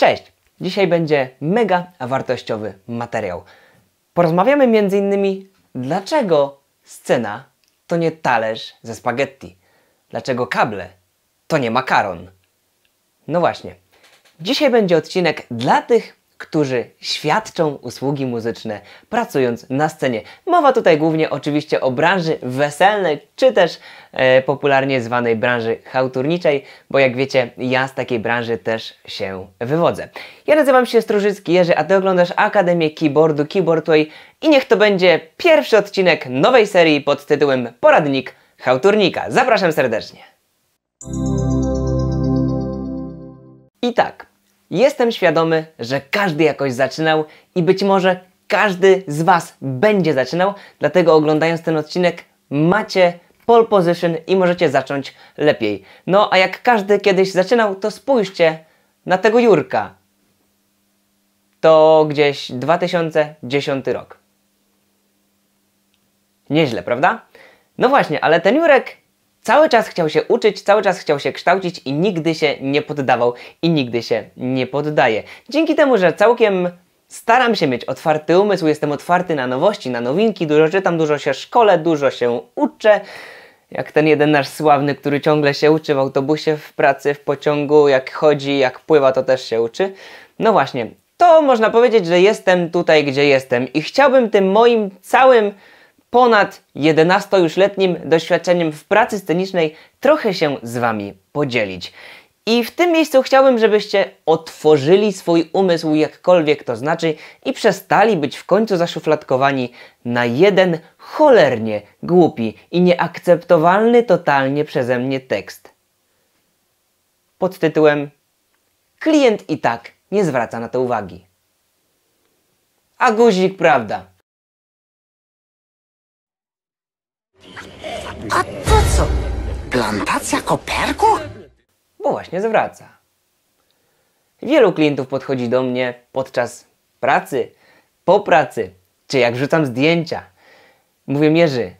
Cześć! Dzisiaj będzie mega wartościowy materiał. Porozmawiamy m.in. dlaczego scena to nie talerz ze spaghetti, dlaczego kable to nie makaron. No właśnie, dzisiaj będzie odcinek dla tych którzy świadczą usługi muzyczne pracując na scenie. Mowa tutaj głównie oczywiście o branży weselnej, czy też e, popularnie zwanej branży chałturniczej, bo jak wiecie, ja z takiej branży też się wywodzę. Ja nazywam się Strużycki Jerzy, a Ty oglądasz Akademię Keyboardu Keyboardway i niech to będzie pierwszy odcinek nowej serii pod tytułem Poradnik Chałturnika. Zapraszam serdecznie. I tak, Jestem świadomy, że każdy jakoś zaczynał i być może każdy z Was będzie zaczynał, dlatego oglądając ten odcinek macie pole position i możecie zacząć lepiej. No a jak każdy kiedyś zaczynał, to spójrzcie na tego Jurka. To gdzieś 2010 rok. Nieźle, prawda? No właśnie, ale ten Jurek cały czas chciał się uczyć, cały czas chciał się kształcić i nigdy się nie poddawał i nigdy się nie poddaje. Dzięki temu, że całkiem Staram się mieć otwarty umysł, jestem otwarty na nowości, na nowinki, dużo czytam, dużo się szkole, dużo się uczę. Jak ten jeden nasz sławny, który ciągle się uczy w autobusie, w pracy, w pociągu, jak chodzi, jak pływa, to też się uczy. No właśnie, to można powiedzieć, że jestem tutaj, gdzie jestem i chciałbym tym moim całym ponad 11-letnim doświadczeniem w pracy scenicznej trochę się z Wami podzielić. I w tym miejscu chciałbym, żebyście otworzyli swój umysł, jakkolwiek to znaczy, i przestali być w końcu zaszufladkowani na jeden cholernie głupi i nieakceptowalny totalnie przeze mnie tekst. Pod tytułem Klient i tak nie zwraca na to uwagi. A guzik prawda. A to co? Plantacja koperku? Bo właśnie zwraca. Wielu klientów podchodzi do mnie podczas pracy, po pracy, czy jak rzucam zdjęcia. Mówię, Jerzy,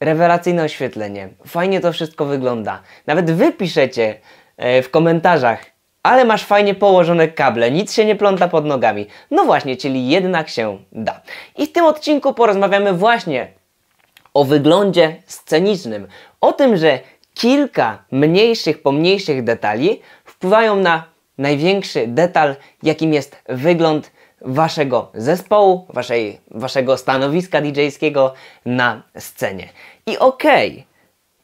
rewelacyjne oświetlenie, fajnie to wszystko wygląda. Nawet wy piszecie e, w komentarzach, ale masz fajnie położone kable, nic się nie pląta pod nogami. No właśnie, czyli jednak się da. I w tym odcinku porozmawiamy właśnie o wyglądzie scenicznym, o tym, że kilka mniejszych, pomniejszych detali wpływają na największy detal, jakim jest wygląd waszego zespołu, waszej, waszego stanowiska DJ-skiego na scenie. I okej, okay,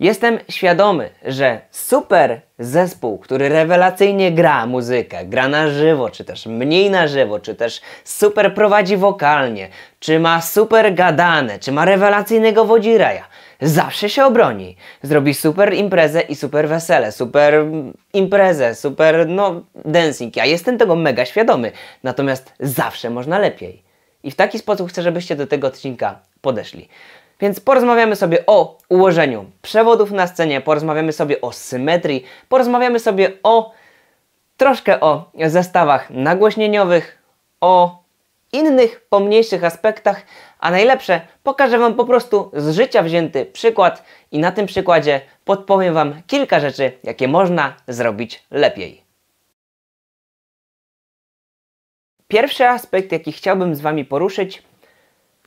Jestem świadomy, że super zespół, który rewelacyjnie gra muzykę, gra na żywo, czy też mniej na żywo, czy też super prowadzi wokalnie, czy ma super gadane, czy ma rewelacyjnego wodziraja, zawsze się obroni. Zrobi super imprezę i super wesele, super imprezę, super no dancing. Ja jestem tego mega świadomy, natomiast zawsze można lepiej. I w taki sposób chcę, żebyście do tego odcinka podeszli. Więc porozmawiamy sobie o ułożeniu przewodów na scenie, porozmawiamy sobie o symetrii, porozmawiamy sobie o troszkę o zestawach nagłośnieniowych, o innych pomniejszych aspektach, a najlepsze pokażę Wam po prostu z życia wzięty przykład i na tym przykładzie podpowiem Wam kilka rzeczy, jakie można zrobić lepiej. Pierwszy aspekt, jaki chciałbym z Wami poruszyć,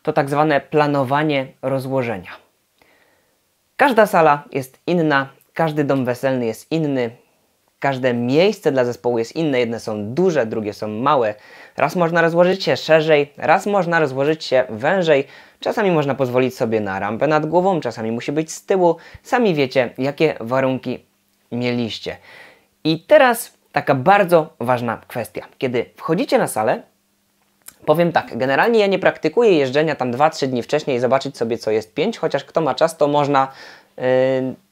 to tak zwane planowanie rozłożenia. Każda sala jest inna, każdy dom weselny jest inny, każde miejsce dla zespołu jest inne. Jedne są duże, drugie są małe. Raz można rozłożyć się szerzej, raz można rozłożyć się wężej. Czasami można pozwolić sobie na rampę nad głową, czasami musi być z tyłu. Sami wiecie, jakie warunki mieliście. I teraz taka bardzo ważna kwestia. Kiedy wchodzicie na salę, Powiem tak, generalnie ja nie praktykuję jeżdżenia tam 2-3 dni wcześniej i zobaczyć sobie co jest 5, chociaż kto ma czas to można yy,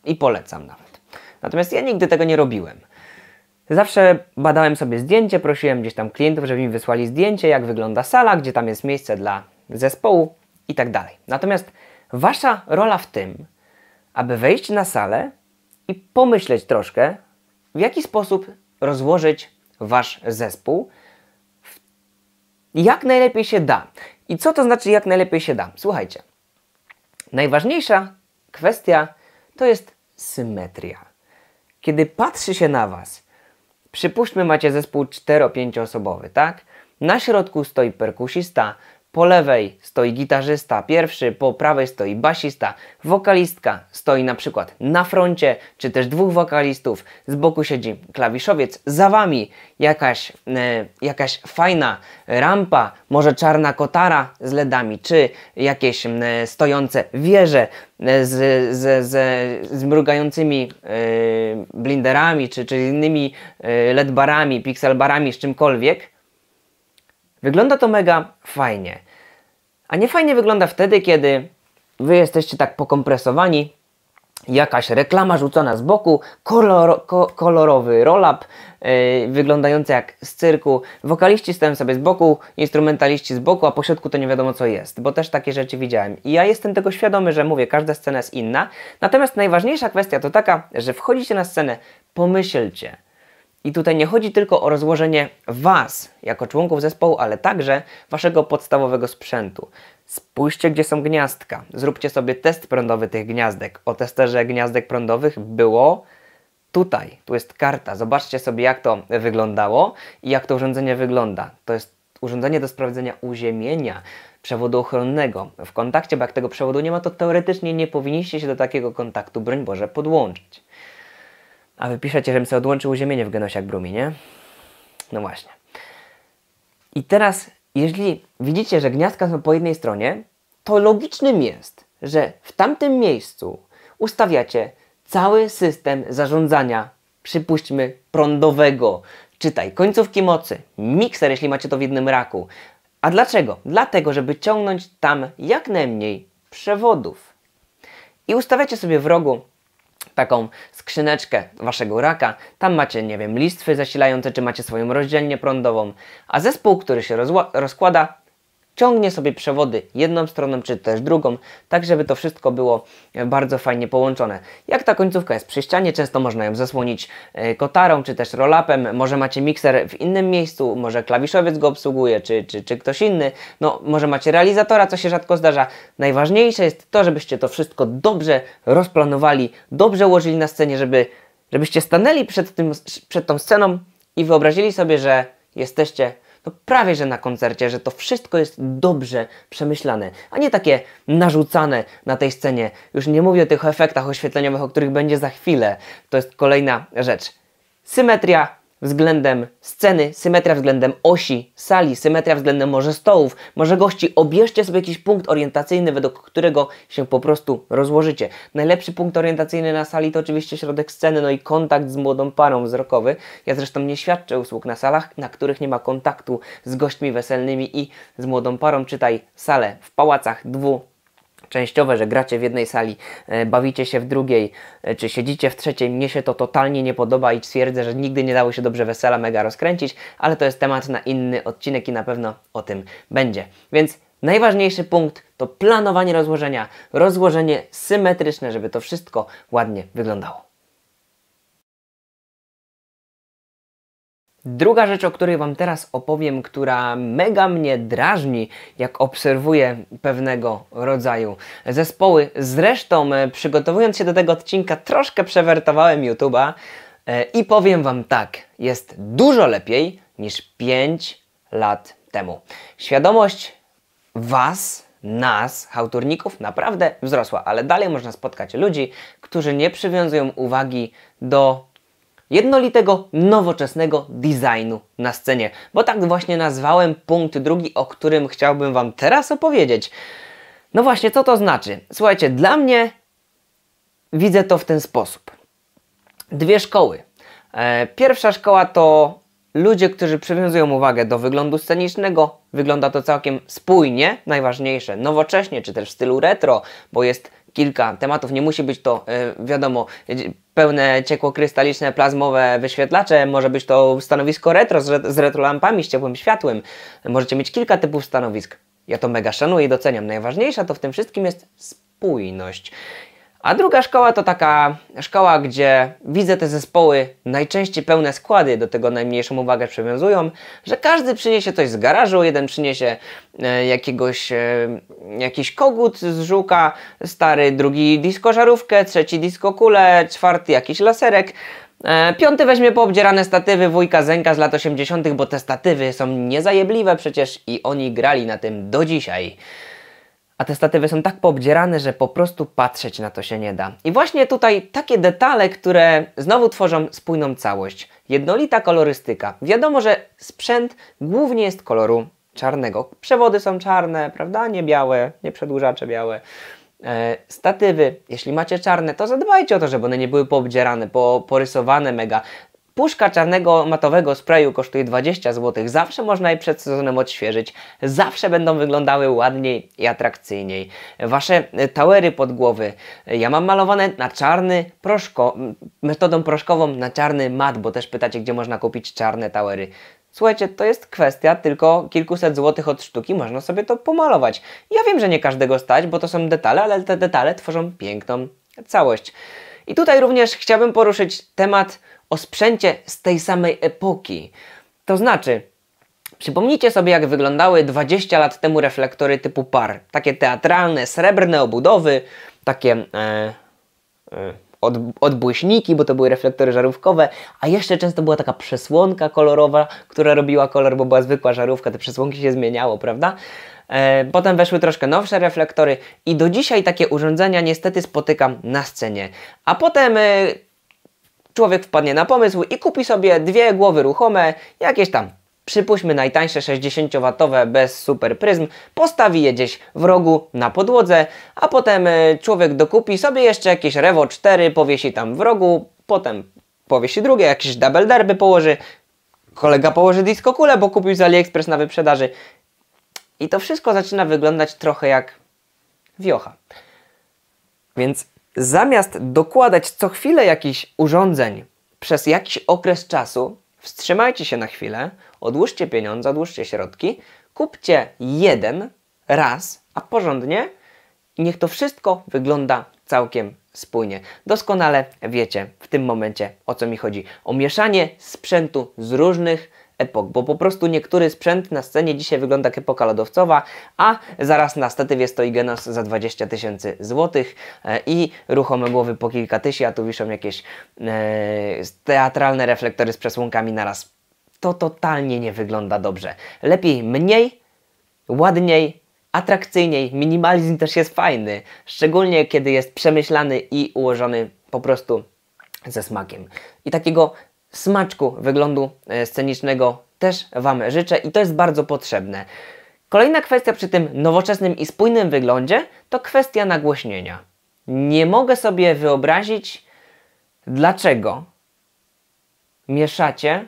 i polecam nawet. Natomiast ja nigdy tego nie robiłem. Zawsze badałem sobie zdjęcie, prosiłem gdzieś tam klientów, żeby mi wysłali zdjęcie, jak wygląda sala, gdzie tam jest miejsce dla zespołu i tak dalej. Natomiast wasza rola w tym, aby wejść na salę i pomyśleć troszkę, w jaki sposób rozłożyć wasz zespół, jak najlepiej się da. I co to znaczy jak najlepiej się da? Słuchajcie, najważniejsza kwestia to jest symetria. Kiedy patrzy się na Was, przypuśćmy macie zespół 4-5 osobowy, tak? Na środku stoi perkusista, po lewej stoi gitarzysta pierwszy, po prawej stoi basista, wokalistka stoi na przykład na froncie, czy też dwóch wokalistów, z boku siedzi klawiszowiec, za wami jakaś, e, jakaś fajna rampa, może czarna kotara z ledami, czy jakieś e, stojące wieże e, z, z, z, z mrugającymi e, blinderami, czy, czy innymi e, LED barami, pixel barami, z czymkolwiek. Wygląda to mega fajnie. A nie fajnie wygląda wtedy, kiedy wy jesteście tak pokompresowani, jakaś reklama rzucona z boku, kolor, ko, kolorowy roll-up yy, wyglądający jak z cyrku, wokaliści stają sobie z boku, instrumentaliści z boku, a po środku to nie wiadomo co jest, bo też takie rzeczy widziałem. I ja jestem tego świadomy, że mówię, każda scena jest inna. Natomiast najważniejsza kwestia to taka, że wchodzicie na scenę, pomyślcie – i tutaj nie chodzi tylko o rozłożenie Was jako członków zespołu, ale także Waszego podstawowego sprzętu. Spójrzcie, gdzie są gniazdka. Zróbcie sobie test prądowy tych gniazdek. O testerze gniazdek prądowych było tutaj. Tu jest karta. Zobaczcie sobie, jak to wyglądało i jak to urządzenie wygląda. To jest urządzenie do sprawdzenia uziemienia przewodu ochronnego w kontakcie, bo jak tego przewodu nie ma, to teoretycznie nie powinniście się do takiego kontaktu, broń Boże, podłączyć. A wy piszecie, żebym sobie odłączył uziemienie w Genosiach Brumi, nie? No właśnie. I teraz, jeśli widzicie, że gniazdka są po jednej stronie, to logicznym jest, że w tamtym miejscu ustawiacie cały system zarządzania, przypuśćmy, prądowego, czytaj końcówki mocy, mikser, jeśli macie to w jednym raku. A dlaczego? Dlatego, żeby ciągnąć tam jak najmniej przewodów. I ustawiacie sobie w rogu taką skrzyneczkę waszego raka. Tam macie, nie wiem, listwy zasilające, czy macie swoją rozdzielnię prądową. A zespół, który się rozkłada, ciągnie sobie przewody jedną stroną czy też drugą, tak żeby to wszystko było e, bardzo fajnie połączone. Jak ta końcówka jest przy ścianie, często można ją zasłonić e, kotarą czy też rolapem. może macie mikser w innym miejscu, może klawiszowiec go obsługuje czy, czy, czy ktoś inny, no może macie realizatora, co się rzadko zdarza. Najważniejsze jest to, żebyście to wszystko dobrze rozplanowali, dobrze ułożyli na scenie, żeby, żebyście stanęli przed, tym, przed tą sceną i wyobrazili sobie, że jesteście prawie że na koncercie, że to wszystko jest dobrze przemyślane, a nie takie narzucane na tej scenie. Już nie mówię o tych efektach oświetleniowych, o których będzie za chwilę. To jest kolejna rzecz. Symetria względem sceny, symetria względem osi sali, symetria względem może stołów, może gości. Obierzcie sobie jakiś punkt orientacyjny, według którego się po prostu rozłożycie. Najlepszy punkt orientacyjny na sali to oczywiście środek sceny, no i kontakt z młodą parą wzrokowy. Ja zresztą nie świadczę usług na salach, na których nie ma kontaktu z gośćmi weselnymi i z młodą parą. Czytaj salę w pałacach dwu częściowe, że gracie w jednej sali, e, bawicie się w drugiej, e, czy siedzicie w trzeciej, mnie się to totalnie nie podoba i twierdzę, że nigdy nie dało się dobrze wesela mega rozkręcić, ale to jest temat na inny odcinek i na pewno o tym będzie. Więc najważniejszy punkt to planowanie rozłożenia, rozłożenie symetryczne, żeby to wszystko ładnie wyglądało. Druga rzecz, o której Wam teraz opowiem, która mega mnie drażni, jak obserwuję pewnego rodzaju zespoły. Zresztą, e, przygotowując się do tego odcinka, troszkę przewertowałem YouTube'a e, i powiem Wam tak: jest dużo lepiej niż 5 lat temu. Świadomość Was nas, hałturników, naprawdę wzrosła, ale dalej można spotkać ludzi, którzy nie przywiązują uwagi do jednolitego, nowoczesnego designu na scenie. Bo tak właśnie nazwałem punkt drugi, o którym chciałbym Wam teraz opowiedzieć. No właśnie, co to znaczy? Słuchajcie, dla mnie widzę to w ten sposób. Dwie szkoły. E, pierwsza szkoła to ludzie, którzy przywiązują uwagę do wyglądu scenicznego. Wygląda to całkiem spójnie, najważniejsze, nowocześnie, czy też w stylu retro, bo jest kilka tematów, nie musi być to, e, wiadomo, e, pełne ciekłokrystaliczne, plazmowe wyświetlacze, może być to stanowisko retro z retrolampami, z ciepłym światłem, możecie mieć kilka typów stanowisk. Ja to mega szanuję i doceniam. Najważniejsza to w tym wszystkim jest spójność. A druga szkoła to taka szkoła, gdzie widzę te zespoły, najczęściej pełne składy, do tego najmniejszą uwagę przywiązują, że każdy przyniesie coś z garażu, jeden przyniesie e, jakiegoś, e, jakiś kogut z żuka, stary, drugi disco żarówkę, trzeci disco kule, czwarty jakiś laserek. E, piąty weźmie poobdzierane statywy wujka Zenka z lat 80., bo te statywy są niezajebliwe przecież i oni grali na tym do dzisiaj a te statywy są tak poobdzierane, że po prostu patrzeć na to się nie da. I właśnie tutaj takie detale, które znowu tworzą spójną całość. Jednolita kolorystyka. Wiadomo, że sprzęt głównie jest koloru czarnego. Przewody są czarne, prawda? Nie białe, nie przedłużacze białe. E, statywy, jeśli macie czarne, to zadbajcie o to, żeby one nie były poobdzierane, po, porysowane mega. Puszka czarnego matowego sprayu kosztuje 20 zł, zawsze można je przed sezonem odświeżyć, zawsze będą wyglądały ładniej i atrakcyjniej. Wasze e, towery pod głowy, ja mam malowane na czarny proszko, metodą proszkową na czarny mat, bo też pytacie gdzie można kupić czarne towery. Słuchajcie, to jest kwestia tylko kilkuset złotych od sztuki, można sobie to pomalować. Ja wiem, że nie każdego stać, bo to są detale, ale te detale tworzą piękną całość. I tutaj również chciałbym poruszyć temat o sprzęcie z tej samej epoki. To znaczy, Przypomnijcie sobie, jak wyglądały 20 lat temu reflektory typu PAR. Takie teatralne, srebrne obudowy, takie e, e, od, odbłyśniki, bo to były reflektory żarówkowe, a jeszcze często była taka przesłonka kolorowa, która robiła kolor, bo była zwykła żarówka, te przesłonki się zmieniało, prawda? E, potem weszły troszkę nowsze reflektory i do dzisiaj takie urządzenia niestety spotykam na scenie. A potem e, człowiek wpadnie na pomysł i kupi sobie dwie głowy ruchome, jakieś tam przypuśćmy najtańsze 60W bez super pryzm, postawi je gdzieś w rogu na podłodze, a potem e, człowiek dokupi sobie jeszcze jakieś Revo 4, powiesi tam w rogu, potem powiesi drugie, jakieś double derby położy, kolega położy disco kule, bo kupił z AliExpress na wyprzedaży. I to wszystko zaczyna wyglądać trochę jak wiocha. Więc Zamiast dokładać co chwilę jakichś urządzeń przez jakiś okres czasu, wstrzymajcie się na chwilę, odłóżcie pieniądze, odłóżcie środki, kupcie jeden raz, a porządnie, niech to wszystko wygląda całkiem spójnie. Doskonale wiecie w tym momencie o co mi chodzi. O mieszanie sprzętu z różnych epok, bo po prostu niektóry sprzęt na scenie dzisiaj wygląda jak epoka lodowcowa, a zaraz na statywie stoi Genos za 20 tysięcy złotych e, i ruchome głowy po kilka tysięcy, a tu wiszą jakieś e, teatralne reflektory z przesłonkami naraz. To totalnie nie wygląda dobrze. Lepiej mniej, ładniej, atrakcyjniej. Minimalizm też jest fajny, szczególnie kiedy jest przemyślany i ułożony po prostu ze smakiem. I takiego smaczku wyglądu e, scenicznego też Wam życzę i to jest bardzo potrzebne. Kolejna kwestia przy tym nowoczesnym i spójnym wyglądzie to kwestia nagłośnienia. Nie mogę sobie wyobrazić, dlaczego mieszacie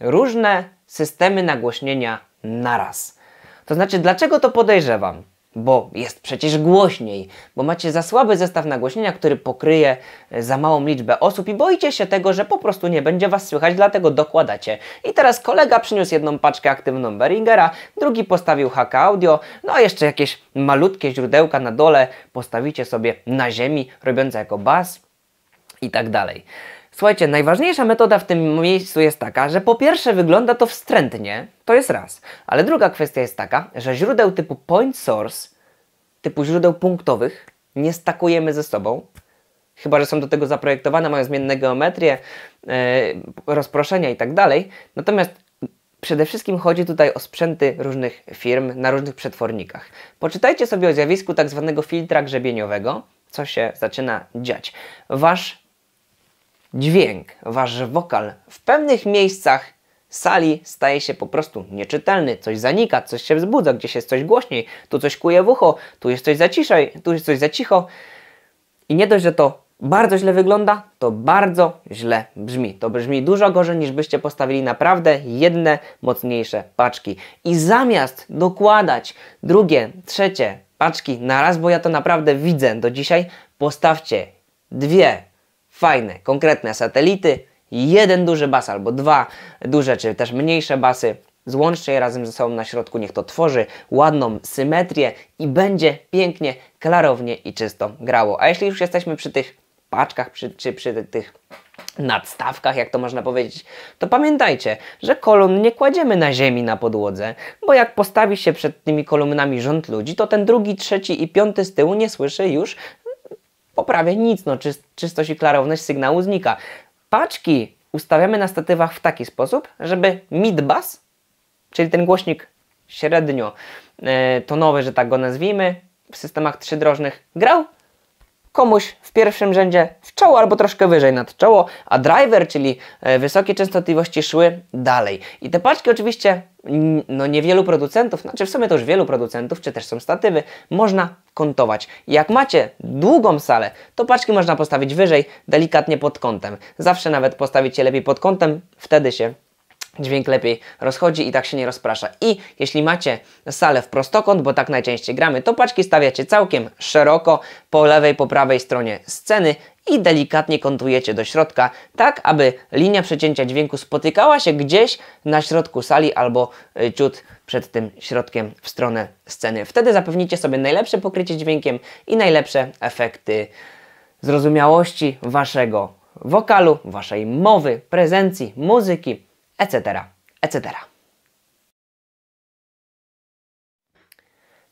różne systemy nagłośnienia naraz. To znaczy, dlaczego to podejrzewam? bo jest przecież głośniej, bo macie za słaby zestaw nagłośnienia, który pokryje e, za małą liczbę osób i boicie się tego, że po prostu nie będzie Was słychać, dlatego dokładacie. I teraz kolega przyniósł jedną paczkę aktywną Beringera, drugi postawił HK audio, no a jeszcze jakieś malutkie źródełka na dole postawicie sobie na ziemi, robiące jako bas i tak dalej. Słuchajcie, najważniejsza metoda w tym miejscu jest taka, że po pierwsze wygląda to wstrętnie, to jest raz, ale druga kwestia jest taka, że źródeł typu point source, typu źródeł punktowych, nie stakujemy ze sobą, chyba że są do tego zaprojektowane, mają zmienne geometrie yy, rozproszenia i tak dalej. Natomiast przede wszystkim chodzi tutaj o sprzęty różnych firm na różnych przetwornikach. Poczytajcie sobie o zjawisku tak zwanego filtra grzebieniowego, co się zaczyna dziać. Wasz dźwięk, wasz wokal w pewnych miejscach sali staje się po prostu nieczytelny, coś zanika, coś się wzbudza, gdzieś jest coś głośniej, tu coś kuje w ucho, tu jest coś za ciszej, tu jest coś za cicho. I nie dość, że to bardzo źle wygląda, to bardzo źle brzmi. To brzmi dużo gorzej niż byście postawili naprawdę jedne mocniejsze paczki. I zamiast dokładać drugie, trzecie paczki na raz, bo ja to naprawdę widzę do dzisiaj, postawcie dwie, fajne, konkretne satelity, jeden duży bas albo dwa duże czy też mniejsze basy. Złączcie je razem ze sobą na środku, niech to tworzy ładną symetrię i będzie pięknie, klarownie i czysto grało. A jeśli już jesteśmy przy tych paczkach przy, czy przy tych nadstawkach, jak to można powiedzieć, to pamiętajcie, że kolumn nie kładziemy na ziemi, na podłodze, bo jak postawi się przed tymi kolumnami rząd ludzi, to ten drugi, trzeci i piąty z tyłu nie słyszy już, poprawia nic, no czy czystość i klarowność sygnału znika. Paczki ustawiamy na statywach w taki sposób, żeby mid-bass, czyli ten głośnik średnio e, tonowy, że tak go nazwijmy, w systemach trzydrożnych grał komuś w pierwszym rzędzie w czoło albo troszkę wyżej nad czoło, a driver, czyli e, wysokie częstotliwości szły dalej. I te paczki oczywiście, no niewielu producentów, znaczy w sumie to już wielu producentów, czy też są statywy, można kontować. Jak macie długą salę, to paczki można postawić wyżej, delikatnie pod kątem. Zawsze nawet postawić je lepiej pod kątem, wtedy się dźwięk lepiej rozchodzi i tak się nie rozprasza. I jeśli macie salę w prostokąt, bo tak najczęściej gramy, to paczki stawiacie całkiem szeroko po lewej, po prawej stronie sceny i delikatnie kątujecie do środka, tak aby linia przecięcia dźwięku spotykała się gdzieś na środku sali albo y, ciut przed tym środkiem w stronę sceny. Wtedy zapewnicie sobie najlepsze pokrycie dźwiękiem i najlepsze efekty zrozumiałości waszego wokalu, waszej mowy, prezencji, muzyki, etc., etc.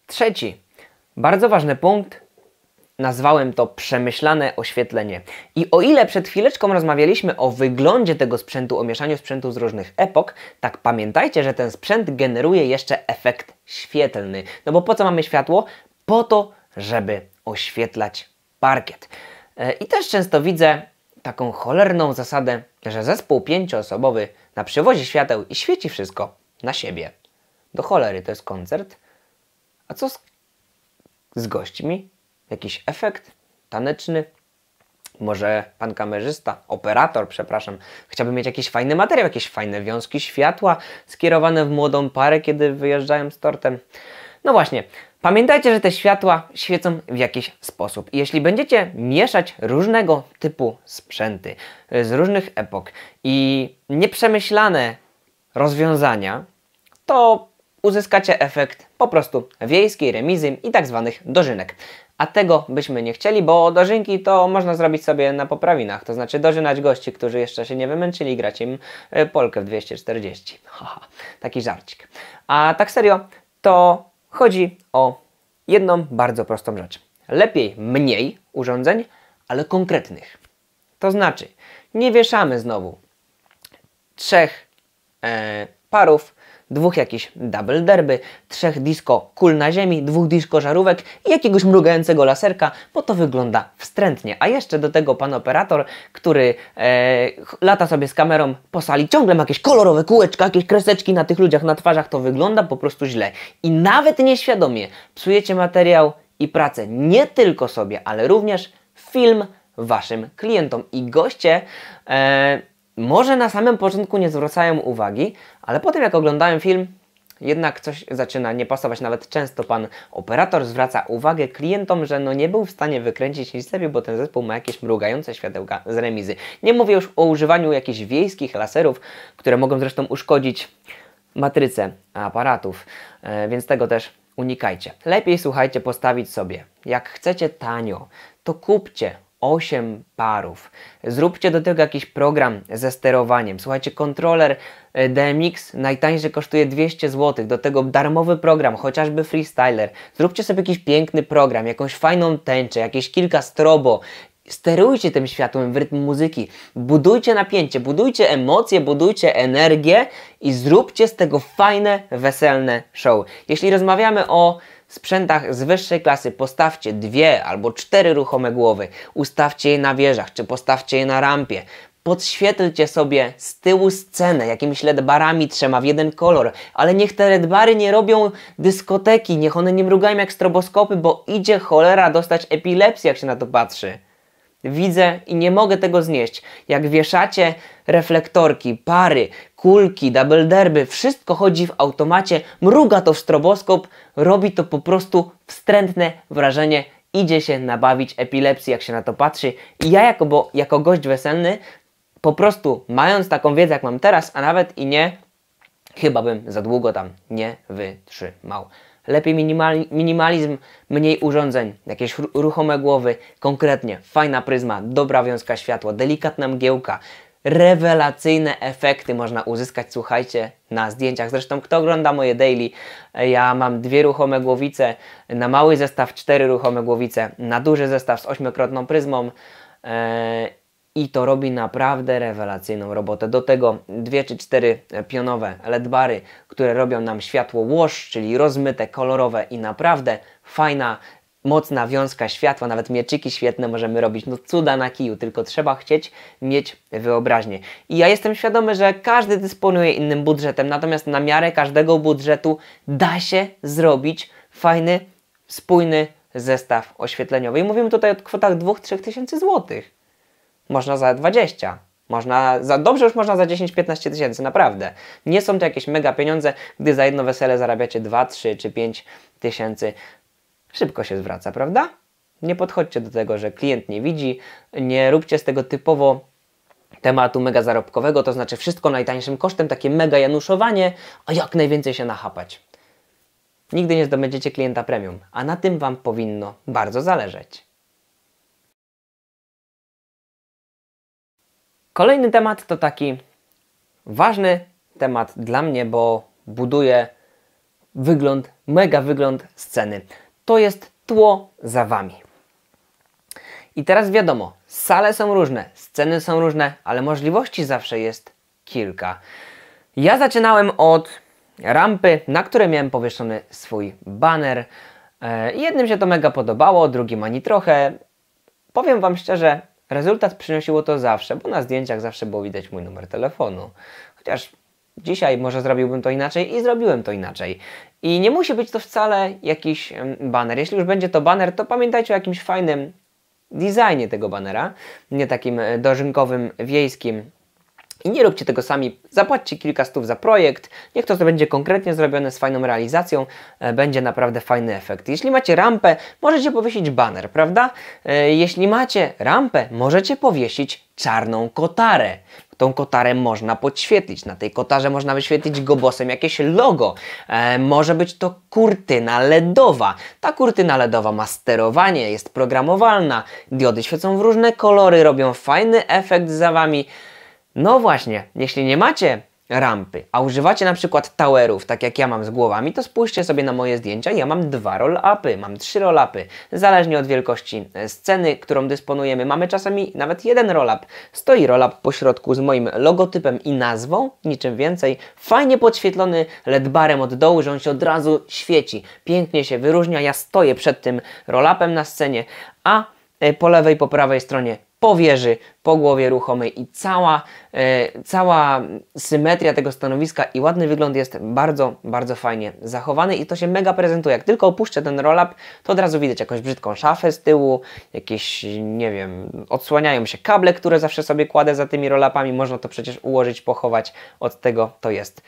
Trzeci, bardzo ważny punkt, nazwałem to przemyślane oświetlenie. I o ile przed chwileczką rozmawialiśmy o wyglądzie tego sprzętu, o mieszaniu sprzętu z różnych epok, tak pamiętajcie, że ten sprzęt generuje jeszcze efekt świetlny. No bo po co mamy światło? Po to, żeby oświetlać parkiet. E, I też często widzę taką cholerną zasadę, że zespół pięcioosobowy na przewozie świateł i świeci wszystko na siebie. Do cholery to jest koncert. A co z, z gośćmi? Jakiś efekt taneczny? Może pan kamerzysta, operator, przepraszam, chciałby mieć jakiś fajny materiał, jakieś fajne wiązki światła skierowane w młodą parę, kiedy wyjeżdżają z tortem. No właśnie, Pamiętajcie, że te światła świecą w jakiś sposób. Jeśli będziecie mieszać różnego typu sprzęty e, z różnych epok i nieprzemyślane rozwiązania, to uzyskacie efekt po prostu wiejskiej remizy i tak zwanych dożynek. A tego byśmy nie chcieli, bo dożynki to można zrobić sobie na poprawinach, to znaczy dożynać gości, którzy jeszcze się nie wymęczyli, grać im e, Polkę w 240. Haha, taki żarcik. A tak serio, to Chodzi o jedną bardzo prostą rzecz. Lepiej mniej urządzeń, ale konkretnych. To znaczy, nie wieszamy znowu trzech e, parów dwóch jakichś double derby, trzech disco kul na ziemi, dwóch disco żarówek i jakiegoś mrugającego laserka, bo to wygląda wstrętnie. A jeszcze do tego pan operator, który e, lata sobie z kamerą po sali, ciągle ma jakieś kolorowe kółeczka, jakieś kreseczki na tych ludziach, na twarzach, to wygląda po prostu źle. I nawet nieświadomie psujecie materiał i pracę nie tylko sobie, ale również film waszym klientom. I goście... E, może na samym początku nie zwracają uwagi, ale potem jak oglądałem film, jednak coś zaczyna nie pasować. Nawet często pan operator zwraca uwagę klientom, że no nie był w stanie wykręcić nic lepiej, bo ten zespół ma jakieś mrugające światełka z remizy. Nie mówię już o używaniu jakichś wiejskich laserów, które mogą zresztą uszkodzić matrycę aparatów, e, więc tego też unikajcie. Lepiej słuchajcie, postawić sobie. Jak chcecie tanio, to kupcie 8 parów. Zróbcie do tego jakiś program ze sterowaniem. Słuchajcie, kontroler e, DMX najtańszy kosztuje 200 zł, do tego darmowy program, chociażby freestyler. Zróbcie sobie jakiś piękny program, jakąś fajną tęczę, jakieś kilka strobo, sterujcie tym światłem w rytm muzyki, budujcie napięcie, budujcie emocje, budujcie energię i zróbcie z tego fajne, weselne show. Jeśli rozmawiamy o w sprzętach z wyższej klasy postawcie dwie albo cztery ruchome głowy, ustawcie je na wieżach czy postawcie je na rampie. Podświetlcie sobie z tyłu scenę jakimiś ledbarami trzema w jeden kolor, ale niech te ledbary nie robią dyskoteki, niech one nie mrugają jak stroboskopy, bo idzie cholera dostać epilepsję jak się na to patrzy widzę i nie mogę tego znieść. Jak wieszacie reflektorki, pary, kulki, double derby, wszystko chodzi w automacie, mruga to w stroboskop, robi to po prostu wstrętne wrażenie. Idzie się nabawić epilepsji, jak się na to patrzy. I ja jako, bo, jako gość weselny, po prostu mając taką wiedzę, jak mam teraz, a nawet i nie, chyba bym za długo tam nie wytrzymał. Lepiej minimalizm, mniej urządzeń, jakieś ruchome głowy, konkretnie fajna pryzma, dobra wiązka światła, delikatna mgiełka. Rewelacyjne efekty można uzyskać, słuchajcie, na zdjęciach. Zresztą, kto ogląda moje daily, ja mam dwie ruchome głowice, na mały zestaw cztery ruchome głowice, na duży zestaw z ośmiokrotną pryzmą e, i to robi naprawdę rewelacyjną robotę. Do tego dwie czy cztery pionowe LED bary, które robią nam światło wash, czyli rozmyte, kolorowe i naprawdę fajna mocna wiązka światła, nawet mieczyki świetne możemy robić, no cuda na kiju, tylko trzeba chcieć mieć wyobraźnię. I ja jestem świadomy, że każdy dysponuje innym budżetem, natomiast na miarę każdego budżetu da się zrobić fajny, spójny zestaw oświetleniowy. I mówimy tutaj o kwotach 2-3 tysięcy złotych można za 20. Można za, dobrze już można za 10-15 tysięcy, naprawdę. Nie są to jakieś mega pieniądze, gdy za jedno wesele zarabiacie 2, 3 czy 5 tysięcy. Szybko się zwraca, prawda? Nie podchodźcie do tego, że klient nie widzi, nie róbcie z tego typowo tematu mega zarobkowego, to znaczy wszystko najtańszym kosztem, takie mega januszowanie, a jak najwięcej się nachapać. Nigdy nie zdobędziecie klienta premium, a na tym Wam powinno bardzo zależeć. Kolejny temat to taki ważny temat dla mnie, bo buduje wygląd, mega wygląd sceny. To jest tło za wami. I teraz wiadomo, sale są różne, sceny są różne, ale możliwości zawsze jest kilka. Ja zaczynałem od rampy, na której miałem powieszony swój banner. E, jednym się to mega podobało, drugim ani trochę. Powiem Wam szczerze, Rezultat przynosiło to zawsze, bo na zdjęciach zawsze było widać mój numer telefonu. Chociaż dzisiaj może zrobiłbym to inaczej i zrobiłem to inaczej. I nie musi być to wcale jakiś baner. Jeśli już będzie to baner, to pamiętajcie o jakimś fajnym designie tego banera, nie takim e, dożynkowym, wiejskim, i nie róbcie tego sami, zapłaćcie kilka stów za projekt, niech to będzie konkretnie zrobione z fajną realizacją, e, będzie naprawdę fajny efekt. Jeśli macie rampę, możecie powiesić banner, prawda? E, jeśli macie rampę, możecie powiesić czarną kotarę. Tą kotarę można podświetlić. Na tej kotarze można wyświetlić gobosem jakieś logo. E, może być to kurtyna LEDowa. Ta kurtyna LEDowa ma sterowanie, jest programowalna, diody świecą w różne kolory, robią fajny efekt za Wami. No właśnie, jeśli nie macie rampy, a używacie na przykład towerów, tak jak ja mam z głowami, to spójrzcie sobie na moje zdjęcia. Ja mam dwa roll-upy, mam trzy roll-upy, zależnie od wielkości e, sceny, którą dysponujemy. Mamy czasami nawet jeden roll-up. Stoi roll-up po środku z moim logotypem i nazwą, niczym więcej. Fajnie podświetlony LED-barem od dołu, że on się od razu świeci. Pięknie się wyróżnia. Ja stoję przed tym roll-upem na scenie, a e, po lewej, po prawej stronie po wieży, po głowie ruchomej i cała, e, cała symetria tego stanowiska i ładny wygląd jest bardzo, bardzo fajnie zachowany i to się mega prezentuje. Jak tylko opuszczę ten roll-up, to od razu widać jakąś brzydką szafę z tyłu, jakieś, nie wiem, odsłaniają się kable, które zawsze sobie kładę za tymi roll-upami, można to przecież ułożyć, pochować, od tego to jest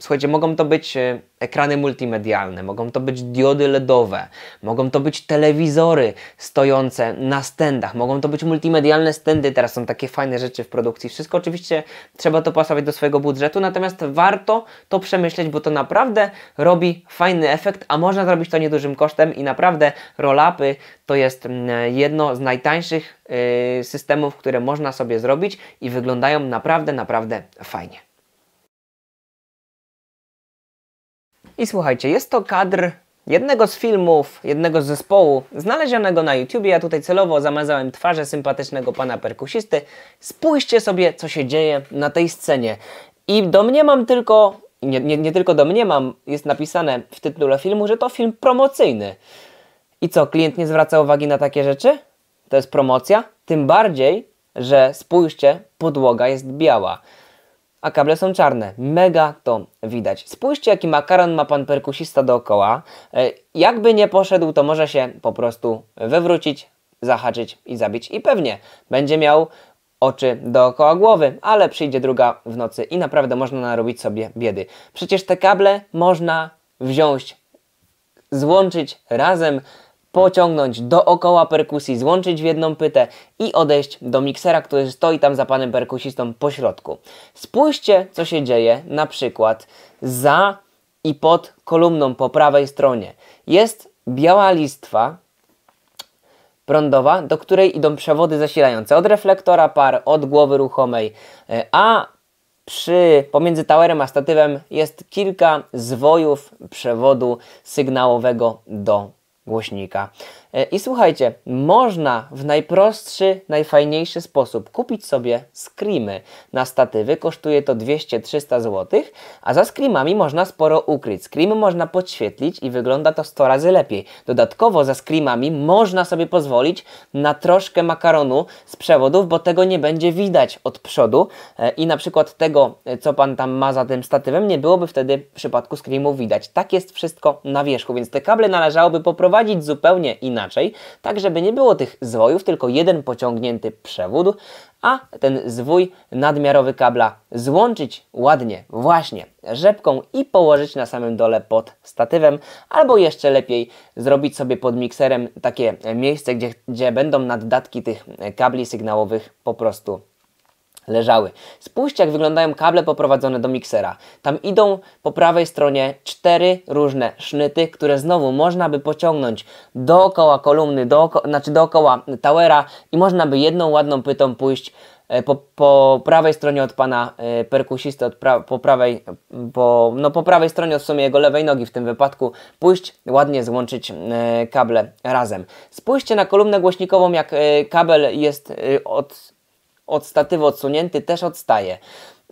Słuchajcie, mogą to być e, ekrany multimedialne, mogą to być diody LEDowe, mogą to być telewizory stojące na stendach, mogą to być multimedialne stendy, teraz są takie fajne rzeczy w produkcji. Wszystko oczywiście trzeba to pasować do swojego budżetu, natomiast warto to przemyśleć, bo to naprawdę robi fajny efekt, a można zrobić to niedużym kosztem i naprawdę roll-upy to jest mm, jedno z najtańszych y, systemów, które można sobie zrobić i wyglądają naprawdę, naprawdę fajnie. I słuchajcie, jest to kadr jednego z filmów, jednego z zespołu, znalezionego na YouTubie. Ja tutaj celowo zamazałem twarze sympatycznego pana perkusisty. Spójrzcie sobie, co się dzieje na tej scenie. I domniemam tylko, nie, nie, nie tylko mam, jest napisane w tytule filmu, że to film promocyjny. I co, klient nie zwraca uwagi na takie rzeczy? To jest promocja? Tym bardziej, że spójrzcie, podłoga jest biała a kable są czarne. Mega to widać. Spójrzcie, jaki makaron ma pan perkusista dookoła. E, jakby nie poszedł, to może się po prostu wywrócić, zahaczyć i zabić. I pewnie będzie miał oczy dookoła głowy, ale przyjdzie druga w nocy i naprawdę można narobić sobie biedy. Przecież te kable można wziąć, złączyć razem, pociągnąć dookoła perkusji, złączyć w jedną pytę i odejść do miksera, który stoi tam za panem perkusistą po środku. Spójrzcie, co się dzieje na przykład za i pod kolumną po prawej stronie. Jest biała listwa, prądowa, do której idą przewody zasilające od reflektora par, od głowy ruchomej, e, a przy, pomiędzy towerem a statywem jest kilka zwojów przewodu sygnałowego do głośnika. E, I słuchajcie, można w najprostszy, najfajniejszy sposób kupić sobie screamy na statywy. Kosztuje to 200-300 zł, a za screamami można sporo ukryć. Screamy można podświetlić i wygląda to 100 razy lepiej. Dodatkowo za screamami można sobie pozwolić na troszkę makaronu z przewodów, bo tego nie będzie widać od przodu e, i na przykład tego, e, co Pan tam ma za tym statywem, nie byłoby wtedy w przypadku screamu widać. Tak jest wszystko na wierzchu, więc te kable należałoby poprowadzić prowadzić zupełnie inaczej, tak żeby nie było tych zwojów, tylko jeden pociągnięty przewód, a ten zwój nadmiarowy kabla złączyć ładnie, właśnie rzepką i położyć na samym dole pod statywem, albo jeszcze lepiej zrobić sobie pod mikserem takie miejsce, gdzie, gdzie będą naddatki tych kabli sygnałowych po prostu leżały. Spójrzcie, jak wyglądają kable poprowadzone do miksera. Tam idą po prawej stronie cztery różne sznyty, które znowu można by pociągnąć dookoła kolumny, dooko, znaczy dookoła towera i można by jedną ładną pytą pójść e, po, po prawej stronie od pana e, perkusisty, od pra, po prawej, po, no po prawej stronie od w sumie jego lewej nogi w tym wypadku, pójść ładnie złączyć e, kable razem. Spójrzcie na kolumnę głośnikową, jak kabel jest od od statywu odsunięty też odstaje.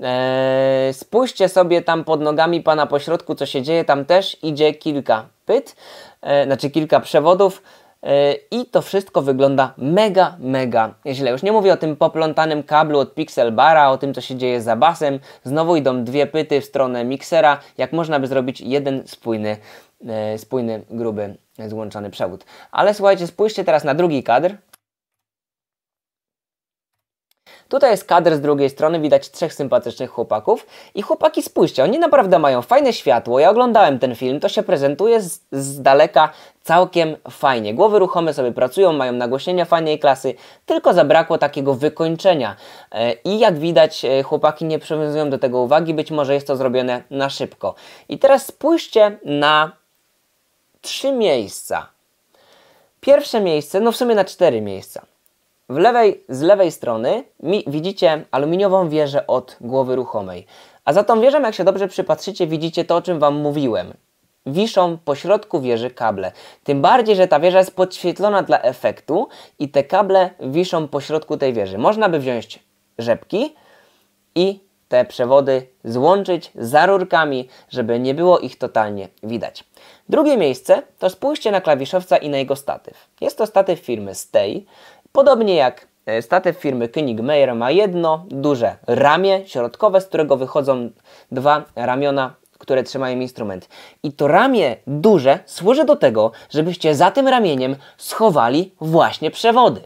Eee, spójrzcie sobie tam pod nogami pana pośrodku, co się dzieje. Tam też idzie kilka pyt, e, znaczy kilka przewodów. Eee, I to wszystko wygląda mega, mega źle. Już nie mówię o tym poplątanym kablu od pixel bara, o tym co się dzieje za basem. Znowu idą dwie pyty w stronę miksera. Jak można by zrobić jeden spójny, eee, spójny gruby, złączony przewód. Ale słuchajcie, spójrzcie teraz na drugi kadr. Tutaj jest kadr z drugiej strony, widać trzech sympatycznych chłopaków. I chłopaki, spójrzcie, oni naprawdę mają fajne światło. Ja oglądałem ten film, to się prezentuje z, z daleka całkiem fajnie. Głowy ruchome sobie pracują, mają nagłośnienia fajnej klasy, tylko zabrakło takiego wykończenia. E, I jak widać, e, chłopaki nie przywiązują do tego uwagi, być może jest to zrobione na szybko. I teraz spójrzcie na trzy miejsca. Pierwsze miejsce, no w sumie na cztery miejsca. W lewej, z lewej strony widzicie aluminiową wieżę od głowy ruchomej. A za tą wieżą, jak się dobrze przypatrzycie, widzicie to, o czym Wam mówiłem. Wiszą po środku wieży kable. Tym bardziej, że ta wieża jest podświetlona dla efektu i te kable wiszą po środku tej wieży. Można by wziąć rzepki i te przewody złączyć za rurkami, żeby nie było ich totalnie widać. Drugie miejsce to spójrzcie na klawiszowca i na jego statyw. Jest to statyw firmy Stay. Podobnie jak e, statyw firmy Königmeier ma jedno duże ramię środkowe, z którego wychodzą dwa ramiona które trzymają instrument. I to ramię duże służy do tego, żebyście za tym ramieniem schowali właśnie przewody.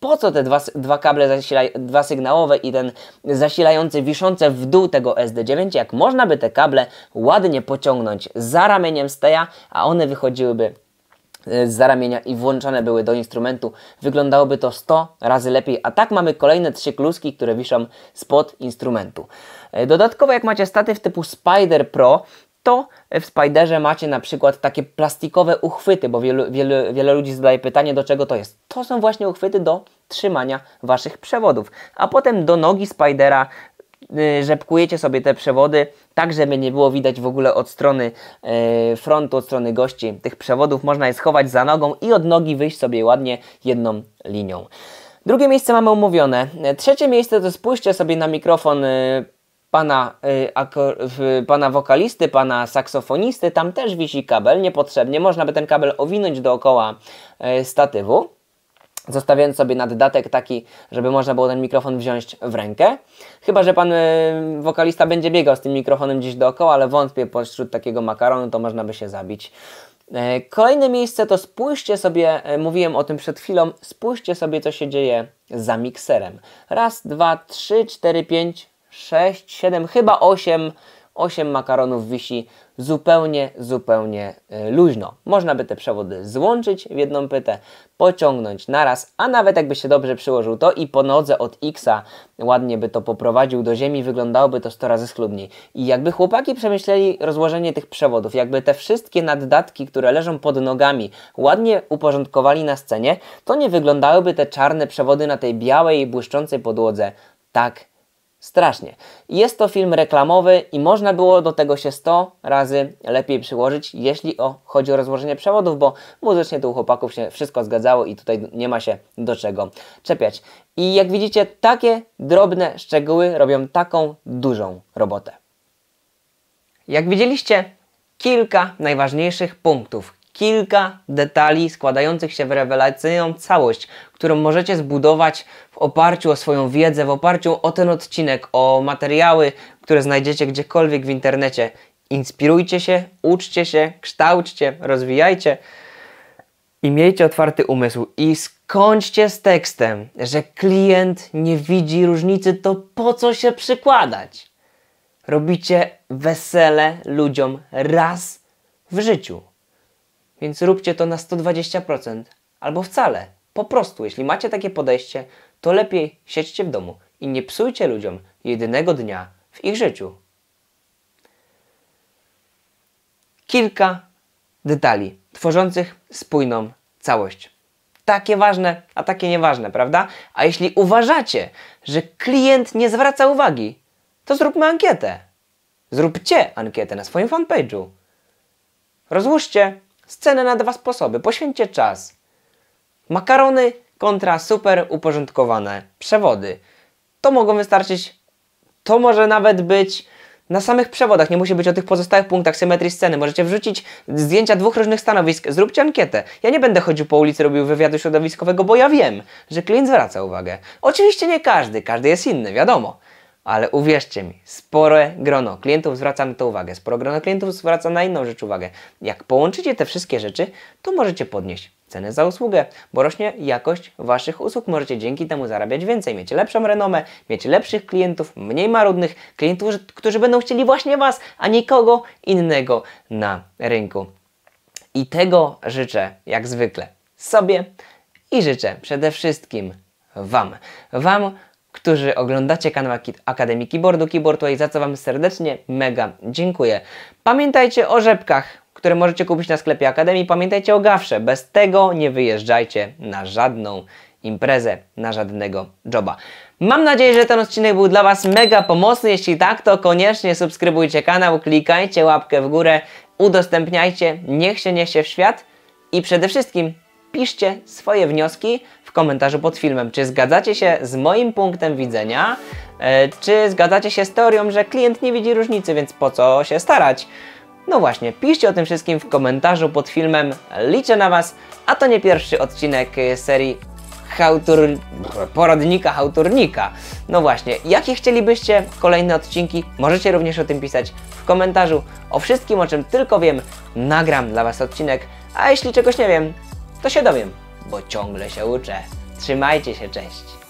Po co te dwa, dwa kable zasila, dwa sygnałowe i ten zasilający wiszące w dół tego SD9, jak można by te kable ładnie pociągnąć za ramieniem steja, a one wychodziłyby Y, z ramienia i włączane były do instrumentu, wyglądałoby to 100 razy lepiej, a tak mamy kolejne trzy kluski, które wiszą spod instrumentu. Y, dodatkowo jak macie statyw typu Spider Pro, to w Spiderze macie na przykład takie plastikowe uchwyty, bo wielu, wielu, wiele ludzi zadaje pytanie, do czego to jest. To są właśnie uchwyty do trzymania Waszych przewodów. A potem do nogi Spidera Y, rzepkujecie sobie te przewody tak, żeby nie było widać w ogóle od strony e, frontu, od strony gości tych przewodów. Można je schować za nogą i od nogi wyjść sobie ładnie jedną linią. Drugie miejsce mamy omówione. E, trzecie miejsce to spójrzcie sobie na mikrofon e, pana, pana wokalisty, pana saksofonisty. Tam też wisi kabel niepotrzebnie. Można by ten kabel owinąć dookoła statywu zostawiając sobie na dodatek taki, żeby można było ten mikrofon wziąć w rękę. Chyba, że pan y, wokalista będzie biegał z tym mikrofonem gdzieś dookoła, ale wątpię, pośród takiego makaronu to można by się zabić. E, kolejne miejsce to spójrzcie sobie, e, mówiłem o tym przed chwilą, spójrzcie sobie co się dzieje za mikserem. Raz, dwa, trzy, cztery, pięć, sześć, siedem, chyba osiem 8 makaronów wisi zupełnie, zupełnie e, luźno. Można by te przewody złączyć w jedną pytę, pociągnąć naraz, a nawet jakby się dobrze przyłożył to i po nodze od X ładnie by to poprowadził do ziemi, wyglądałoby to 100 razy schludniej. I jakby chłopaki przemyśleli rozłożenie tych przewodów, jakby te wszystkie naddatki, które leżą pod nogami, ładnie uporządkowali na scenie, to nie wyglądałyby te czarne przewody na tej białej, błyszczącej podłodze tak strasznie. Jest to film reklamowy i można było do tego się 100 razy lepiej przyłożyć, jeśli o, chodzi o rozłożenie przewodów, bo muzycznie tu u chłopaków się wszystko zgadzało i tutaj nie ma się do czego czepiać. I jak widzicie, takie drobne szczegóły robią taką dużą robotę. Jak widzieliście, kilka najważniejszych punktów, kilka detali składających się w rewelacyjną całość, którą możecie zbudować w oparciu o swoją wiedzę, w oparciu o ten odcinek, o materiały, które znajdziecie gdziekolwiek w internecie. Inspirujcie się, uczcie się, kształćcie, rozwijajcie i miejcie otwarty umysł i skończcie z tekstem, że klient nie widzi różnicy, to po co się przykładać? Robicie wesele ludziom raz w życiu. Więc róbcie to na 120% albo wcale. Po prostu, jeśli macie takie podejście, to lepiej siedźcie w domu i nie psujcie ludziom jedynego dnia w ich życiu. Kilka detali tworzących spójną całość. Takie ważne, a takie nieważne, prawda? A jeśli uważacie, że klient nie zwraca uwagi, to zróbmy ankietę. Zróbcie ankietę na swoim fanpage'u. Rozłóżcie scenę na dwa sposoby. Poświęćcie czas. Makarony kontra super uporządkowane przewody. To mogą wystarczyć, to może nawet być na samych przewodach, nie musi być o tych pozostałych punktach symetrii sceny. Możecie wrzucić zdjęcia dwóch różnych stanowisk, zróbcie ankietę. Ja nie będę chodził po ulicy, robił wywiadu środowiskowego, bo ja wiem, że klient zwraca uwagę. Oczywiście nie każdy, każdy jest inny, wiadomo ale uwierzcie mi, spore grono klientów zwraca na to uwagę, sporo grono klientów zwraca na inną rzecz uwagę. Jak połączycie te wszystkie rzeczy, to możecie podnieść cenę za usługę, bo rośnie jakość Waszych usług. Możecie dzięki temu zarabiać więcej, mieć lepszą renomę, mieć lepszych klientów, mniej marudnych, klientów, którzy będą chcieli właśnie Was, a nikogo innego na rynku. I tego życzę, jak zwykle, sobie i życzę przede wszystkim Wam. Wam którzy oglądacie kanał Akademii Keyboardu Keyboardway, za co Wam serdecznie mega dziękuję. Pamiętajcie o rzepkach, które możecie kupić na sklepie Akademii. Pamiętajcie o gawsze. Bez tego nie wyjeżdżajcie na żadną imprezę, na żadnego joba. Mam nadzieję, że ten odcinek był dla Was mega pomocny. Jeśli tak, to koniecznie subskrybujcie kanał, klikajcie łapkę w górę, udostępniajcie, niech się niesie w świat i przede wszystkim piszcie swoje wnioski w komentarzu pod filmem, czy zgadzacie się z moim punktem widzenia, e, czy zgadzacie się z teorią, że klient nie widzi różnicy, więc po co się starać? No właśnie, piszcie o tym wszystkim w komentarzu pod filmem, liczę na Was, a to nie pierwszy odcinek e, serii hałtur... poradnika hałturnika. No właśnie, jakie chcielibyście kolejne odcinki? Możecie również o tym pisać w komentarzu. O wszystkim, o czym tylko wiem, nagram dla Was odcinek, a jeśli czegoś nie wiem, to się dowiem bo ciągle się uczę. Trzymajcie się, cześć!